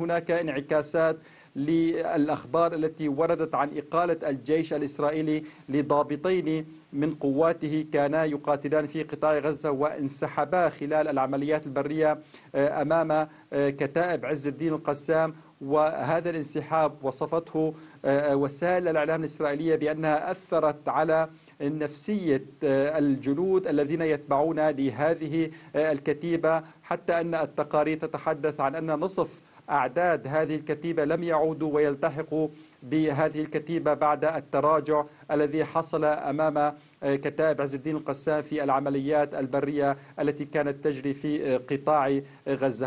هناك انعكاسات للأخبار التي وردت عن إقالة الجيش الإسرائيلي لضابطين من قواته كانا يقاتلان في قطاع غزة وانسحبا خلال العمليات البرية آه، أمام آه، كتائب عز الدين القسام وهذا الانسحاب وصفته آه، وسائل الإعلام الإسرائيلية بأنها أثرت على نفسية الجنود الذين يتبعون لهذه الكتيبة حتى أن التقارير تتحدث عن أن نصف أعداد هذه الكتيبة لم يعودوا ويلتحقوا بهذه الكتيبة بعد التراجع الذي حصل أمام كتائب عز الدين القسام في العمليات البرية التي كانت تجري في قطاع غزة